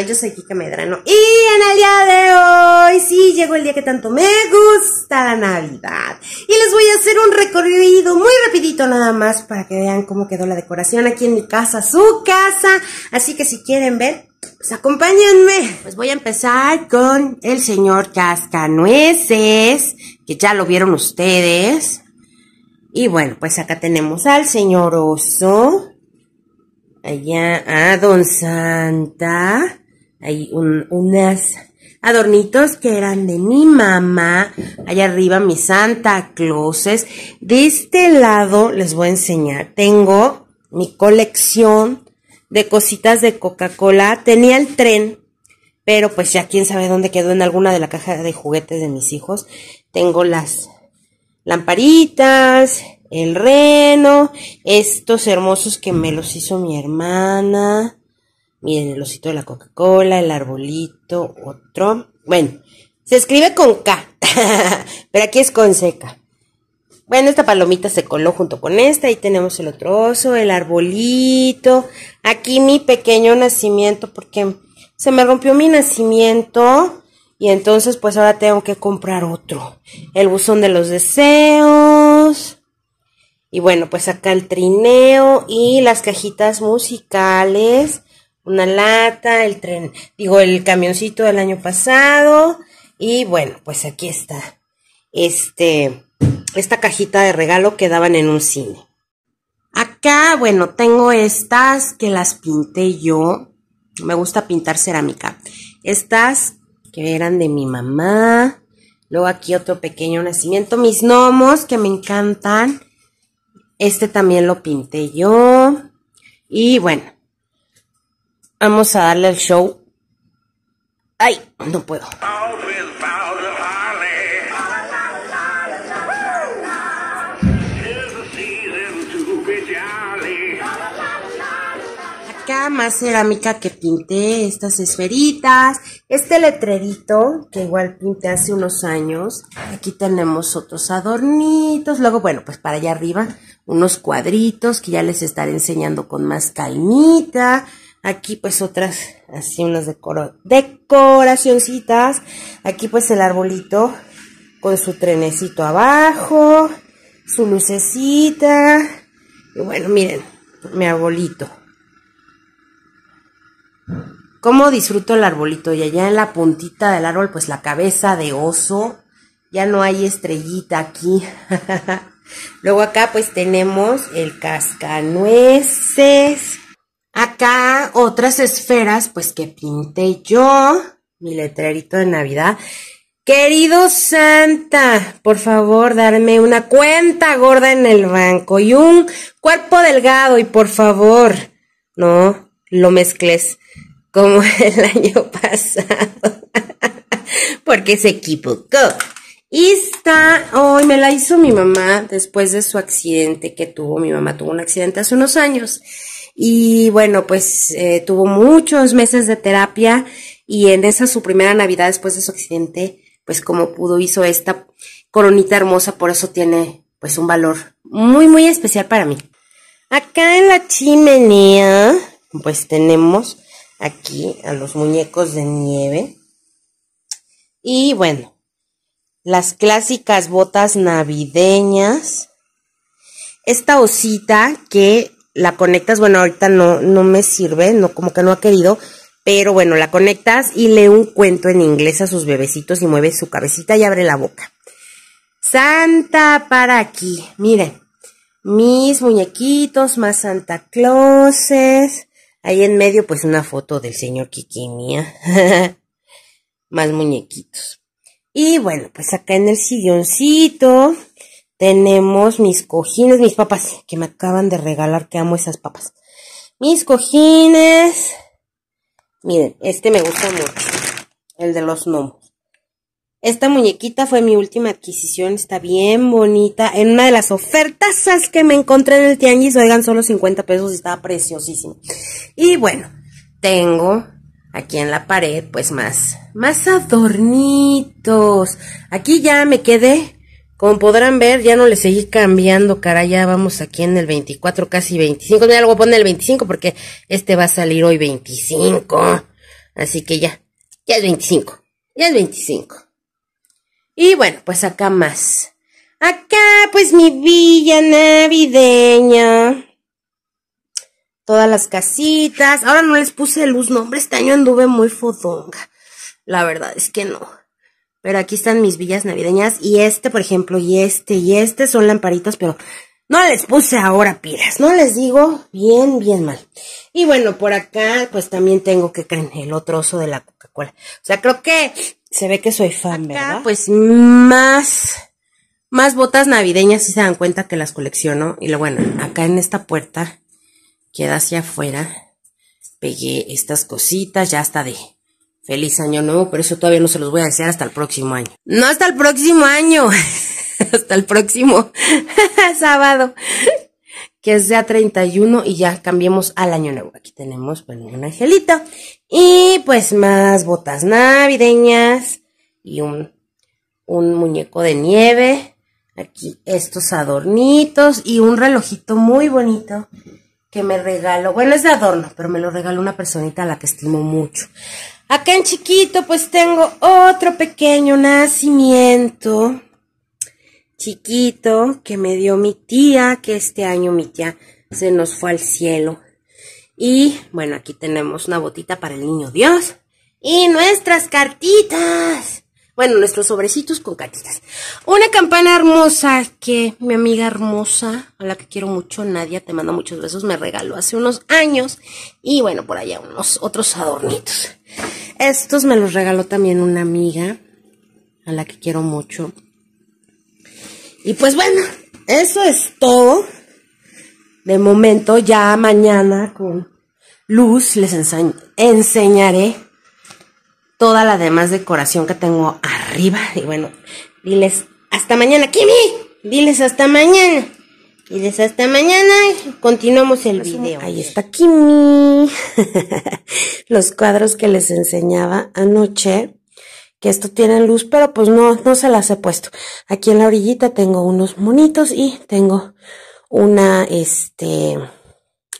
yo soy Kika Medrano. Y en el día de hoy, sí, llegó el día que tanto me gusta la Navidad. Y les voy a hacer un recorrido muy rapidito nada más para que vean cómo quedó la decoración aquí en mi casa, su casa. Así que si quieren ver, pues acompáñenme. Pues voy a empezar con el señor Cascanueces, que ya lo vieron ustedes. Y bueno, pues acá tenemos al señor Oso allá a Don Santa. Hay unas adornitos que eran de mi mamá. Allá arriba mi Santa Clauses. De este lado les voy a enseñar. Tengo mi colección de cositas de Coca-Cola. Tenía el tren, pero pues ya quién sabe dónde quedó en alguna de la caja de juguetes de mis hijos. Tengo las lamparitas, el reno, estos hermosos que me los hizo mi hermana. Miren, el osito de la Coca-Cola, el arbolito, otro. Bueno, se escribe con K, pero aquí es con seca. Bueno, esta palomita se coló junto con esta. Ahí tenemos el otro oso, el arbolito. Aquí mi pequeño nacimiento, porque se me rompió mi nacimiento. Y entonces, pues ahora tengo que comprar otro. El buzón de los deseos. Y bueno, pues acá el trineo y las cajitas musicales una lata, el tren, digo, el camioncito del año pasado. Y bueno, pues aquí está. Este, esta cajita de regalo que daban en un cine. Acá, bueno, tengo estas que las pinté yo. Me gusta pintar cerámica. Estas que eran de mi mamá. Luego aquí otro pequeño nacimiento. Mis gnomos que me encantan. Este también lo pinté yo. Y bueno, Vamos a darle el show. ¡Ay! No puedo. Acá más cerámica que pinté estas esferitas. Este letrerito que igual pinté hace unos años. Aquí tenemos otros adornitos. Luego, bueno, pues para allá arriba unos cuadritos que ya les estaré enseñando con más calmita. Aquí pues otras, así unas decoracioncitas. Aquí pues el arbolito con su trenecito abajo, su lucecita. Y bueno, miren, mi arbolito. ¿Cómo disfruto el arbolito? Y allá en la puntita del árbol, pues la cabeza de oso. Ya no hay estrellita aquí. Luego acá pues tenemos el cascanueces. Acá otras esferas, pues que pinté yo, mi letrerito de Navidad. Querido Santa, por favor, darme una cuenta gorda en el banco y un cuerpo delgado y por favor, no lo mezcles como el año pasado, porque se equivocó. Y está, hoy me la hizo mi mamá después de su accidente que tuvo, mi mamá tuvo un accidente hace unos años. Y bueno, pues eh, tuvo muchos meses de terapia y en esa su primera Navidad después de su accidente, pues como pudo hizo esta coronita hermosa, por eso tiene pues un valor muy muy especial para mí. Acá en la chimenea, pues tenemos aquí a los muñecos de nieve. Y bueno, las clásicas botas navideñas. Esta osita que la conectas, bueno, ahorita no, no me sirve, no, como que no ha querido, pero bueno, la conectas y lee un cuento en inglés a sus bebecitos y mueve su cabecita y abre la boca. Santa para aquí, miren, mis muñequitos, más Santa Clauses, ahí en medio pues una foto del señor Kikimia, más muñequitos. Y bueno, pues acá en el silloncito, tenemos mis cojines, mis papas, que me acaban de regalar, que amo esas papas. Mis cojines. Miren, este me gusta mucho. El de los gnomos. Esta muñequita fue mi última adquisición, está bien bonita. En una de las ofertas que me encontré en el tianguis, oigan, solo 50 pesos, estaba preciosísimo. Y bueno, tengo aquí en la pared, pues más, más adornitos. Aquí ya me quedé como podrán ver, ya no le seguí cambiando, cara, ya vamos aquí en el 24, casi 25. Mira, luego pone el 25 porque este va a salir hoy 25. Así que ya, ya es 25, ya es 25. Y bueno, pues acá más. Acá, pues mi villa navideña. Todas las casitas. Ahora no les puse luz, no, hombre, este año anduve muy fodonga. La verdad es que no pero aquí están mis villas navideñas y este, por ejemplo, y este, y este son lamparitas, pero no les puse ahora pilas, no les digo bien, bien mal. Y bueno, por acá pues también tengo que creer el otro oso de la Coca-Cola. O sea, creo que se ve que soy fan, ¿verdad? Pues más más botas navideñas si se dan cuenta que las colecciono y lo bueno, acá en esta puerta queda hacia afuera. Pegué estas cositas ya está de Feliz año nuevo, pero eso todavía no se los voy a desear hasta el próximo año. No hasta el próximo año, hasta el próximo sábado. Que es ya 31 y ya cambiemos al año nuevo. Aquí tenemos un angelito y pues más botas navideñas y un, un muñeco de nieve. Aquí estos adornitos y un relojito muy bonito que me regaló. Bueno, es de adorno, pero me lo regaló una personita a la que estimo mucho. Acá en chiquito pues tengo otro pequeño nacimiento chiquito que me dio mi tía, que este año mi tía se nos fue al cielo. Y bueno, aquí tenemos una botita para el niño Dios y nuestras cartitas. Bueno, nuestros sobrecitos con cartitas. Una campana hermosa que mi amiga hermosa, a la que quiero mucho, Nadia, te manda muchos besos, me regaló hace unos años. Y bueno, por allá unos otros adornitos. Estos me los regaló también una amiga a la que quiero mucho. Y pues bueno, eso es todo. De momento, ya mañana con luz les enseñaré toda la demás decoración que tengo arriba. Y bueno, diles hasta mañana, Kimi. Diles hasta mañana. Y les hasta mañana y continuamos el video. Ahí está Kimi. Los cuadros que les enseñaba anoche. Que esto tiene luz, pero pues no, no se las he puesto. Aquí en la orillita tengo unos monitos y tengo una, este,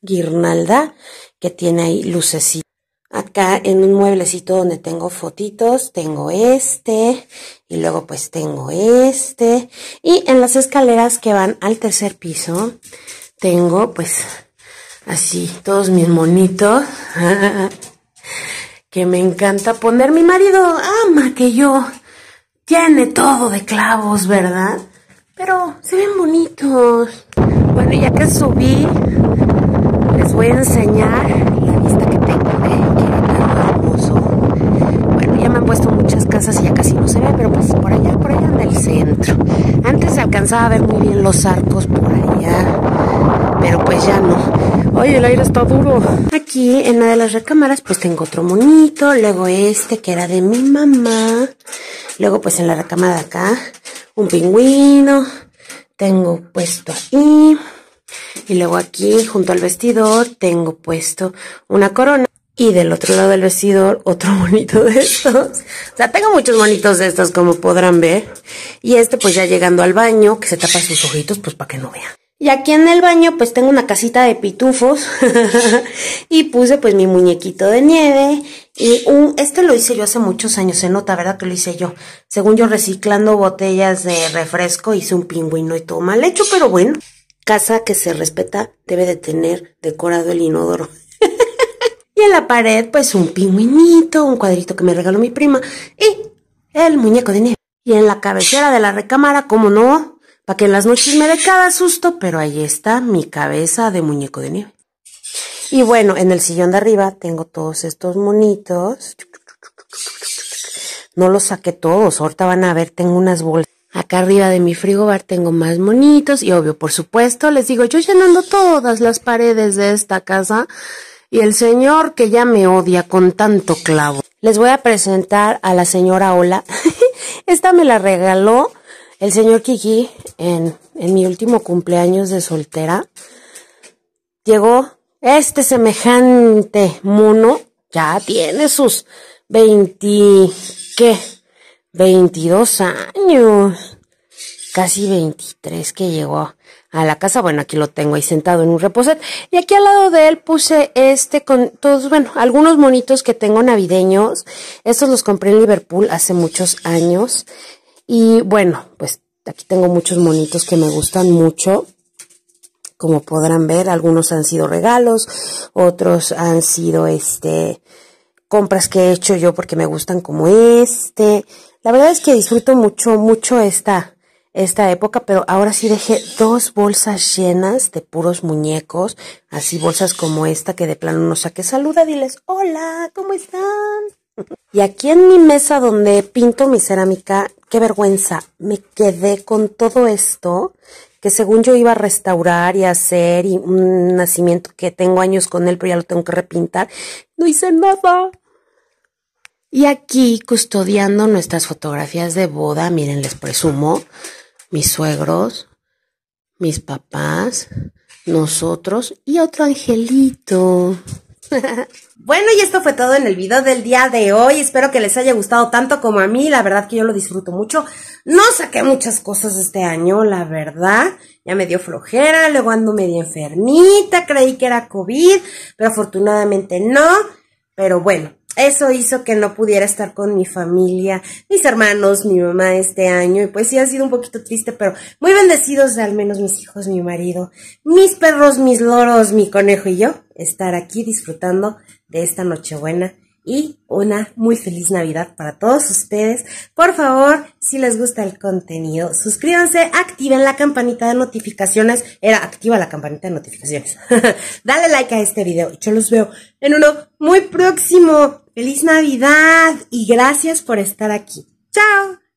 guirnalda que tiene ahí lucecita acá en un mueblecito donde tengo fotitos, tengo este y luego pues tengo este y en las escaleras que van al tercer piso tengo pues así todos mis monitos que me encanta poner. Mi marido ama que yo tiene todo de clavos, ¿verdad? Pero se ven bonitos. Bueno, ya que subí, les voy a enseñar así ya casi no se ve, pero pues por allá, por allá en el centro. Antes se alcanzaba a ver muy bien los arcos por allá, pero pues ya no. Oye, el aire está duro. Aquí en una de las recámaras pues tengo otro monito, luego este que era de mi mamá, luego pues en la recámara de acá un pingüino, tengo puesto ahí, Y luego aquí, junto al vestidor, tengo puesto una corona. Y del otro lado del vestidor, otro bonito de estos. O sea, tengo muchos bonitos de estos, como podrán ver. Y este, pues ya llegando al baño, que se tapa sus ojitos, pues para que no vean. Y aquí en el baño, pues tengo una casita de pitufos. y puse, pues, mi muñequito de nieve. Y un, este lo hice yo hace muchos años, se nota, ¿verdad? Que lo hice yo. Según yo, reciclando botellas de refresco, hice un pingüino y todo mal hecho, pero bueno. Casa que se respeta debe de tener decorado el inodoro. Y en la pared, pues un pingüinito, un cuadrito que me regaló mi prima y el muñeco de nieve. Y en la cabecera de la recámara, como no, para que en las noches me dé cada susto, pero ahí está mi cabeza de muñeco de nieve. Y bueno, en el sillón de arriba tengo todos estos monitos. No los saqué todos, ahorita van a ver, tengo unas bolsas. Acá arriba de mi frigobar tengo más monitos y obvio, por supuesto, les digo, yo llenando todas las paredes de esta casa y el señor que ya me odia con tanto clavo. Les voy a presentar a la señora Ola. Esta me la regaló el señor Kiki en, en mi último cumpleaños de soltera. Llegó este semejante mono, ya tiene sus 20, ¿qué? 22 años, casi 23 que llegó a la casa. Bueno, aquí lo tengo ahí sentado en un reposet. Y aquí al lado de él puse este con todos, bueno, algunos monitos que tengo navideños. Estos los compré en Liverpool hace muchos años. Y bueno, pues aquí tengo muchos monitos que me gustan mucho. Como podrán ver, algunos han sido regalos, otros han sido este compras que he hecho yo porque me gustan como este. La verdad es que disfruto mucho, mucho esta, esta época, pero ahora sí dejé dos bolsas llenas de puros muñecos, así bolsas como esta que de plano no saqué. Saluda, diles, hola, ¿cómo están? Y aquí en mi mesa donde pinto mi cerámica, qué vergüenza, me quedé con todo esto que según yo iba a restaurar y hacer y un nacimiento que tengo años con él, pero ya lo tengo que repintar. No hice nada. Y aquí custodiando nuestras fotografías de boda, miren, les presumo, mis suegros, mis papás, nosotros y otro angelito. bueno, y esto fue todo en el video del día de hoy. Espero que les haya gustado tanto como a mí. La verdad que yo lo disfruto mucho. No saqué muchas cosas este año, la verdad. Ya me dio flojera, luego ando medio enfermita, creí que era COVID, pero afortunadamente no. Pero bueno, eso hizo que no pudiera estar con mi familia, mis hermanos, mi mamá este año. Y pues sí ha sido un poquito triste, pero muy bendecidos al menos mis hijos, mi marido, mis perros, mis loros, mi conejo y yo estar aquí disfrutando de esta Nochebuena y una muy feliz Navidad para todos ustedes. Por favor, si les gusta el contenido, suscríbanse, activen la campanita de notificaciones. Era activa la campanita de notificaciones. Dale like a este video y yo los veo en uno muy próximo. Feliz Navidad y gracias por estar aquí. Chao.